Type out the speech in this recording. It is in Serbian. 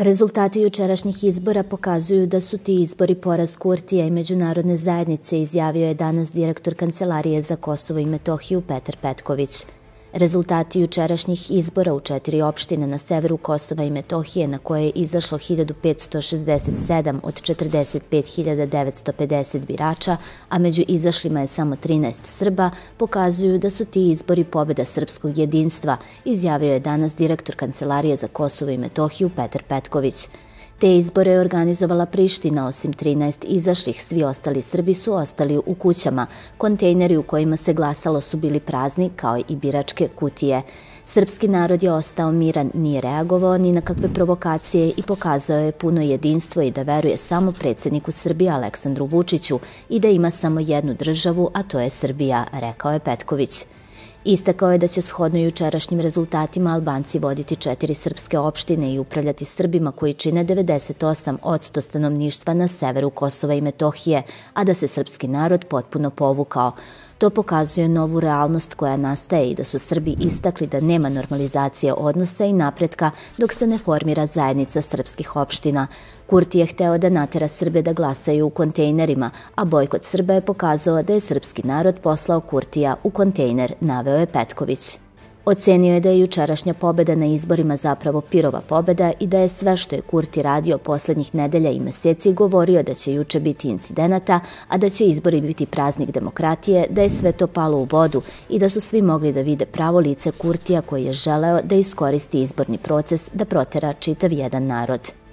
Rezultati jučerašnjih izbora pokazuju da su ti izbori poraz Kurtija i međunarodne zajednice, izjavio je danas direktor Kancelarije za Kosovo i Metohiju Petar Petković. Rezultati jučerašnjih izbora u četiri opštine na severu Kosova i Metohije na koje je izašlo 1567 od 45.950 birača, a među izašlima je samo 13 Srba, pokazuju da su ti izbori pobeda srpskog jedinstva, izjavio je danas direktor Kancelarije za Kosovo i Metohiju Petar Petković. Te izbore je organizovala Priština, osim 13 izašlih, svi ostali Srbi su ostali u kućama. Kontejneri u kojima se glasalo su bili prazni, kao i biračke kutije. Srpski narod je ostao miran, nije reagovao ni na kakve provokacije i pokazao je puno jedinstvo i da veruje samo predsedniku Srbije Aleksandru Vučiću i da ima samo jednu državu, a to je Srbija, rekao je Petković. Istakao je da će shodno jučerašnjim rezultatima Albanci voditi četiri srpske opštine i upravljati Srbima koji čine 98 odsto stanovništva na severu Kosova i Metohije, a da se srpski narod potpuno povukao. To pokazuje novu realnost koja nastaje i da su Srbi istakli da nema normalizacije odnosa i napretka dok se ne formira zajednica srpskih opština. Kurti je hteo da natera Srbe da glasaju u kontejnerima, a bojkot Srba je pokazao da je srpski narod poslao Kurtija u kontejner, naveo je Petković. Ocenio je da je jučerašnja pobeda na izborima zapravo Pirova pobeda i da je sve što je Kurti radio poslednjih nedelja i meseci govorio da će juče biti incidenata, a da će izbori biti praznik demokratije, da je sve to palo u vodu i da su svi mogli da vide pravo lice Kurtija koji je želeo da iskoristi izborni proces da protera čitav jedan narod.